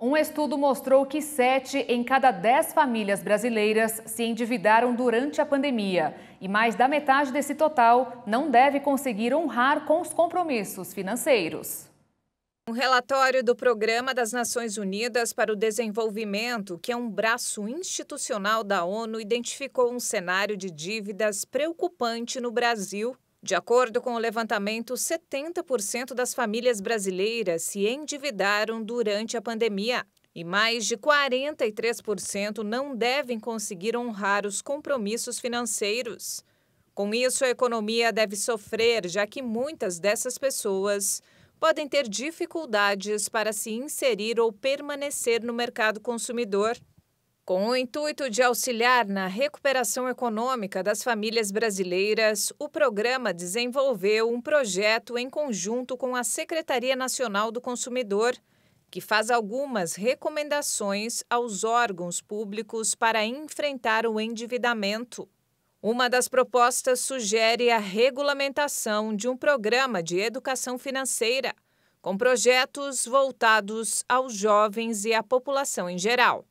Um estudo mostrou que sete em cada dez famílias brasileiras se endividaram durante a pandemia e mais da metade desse total não deve conseguir honrar com os compromissos financeiros. Um relatório do Programa das Nações Unidas para o Desenvolvimento, que é um braço institucional da ONU, identificou um cenário de dívidas preocupante no Brasil de acordo com o levantamento, 70% das famílias brasileiras se endividaram durante a pandemia e mais de 43% não devem conseguir honrar os compromissos financeiros. Com isso, a economia deve sofrer, já que muitas dessas pessoas podem ter dificuldades para se inserir ou permanecer no mercado consumidor. Com o intuito de auxiliar na recuperação econômica das famílias brasileiras, o programa desenvolveu um projeto em conjunto com a Secretaria Nacional do Consumidor, que faz algumas recomendações aos órgãos públicos para enfrentar o endividamento. Uma das propostas sugere a regulamentação de um programa de educação financeira, com projetos voltados aos jovens e à população em geral.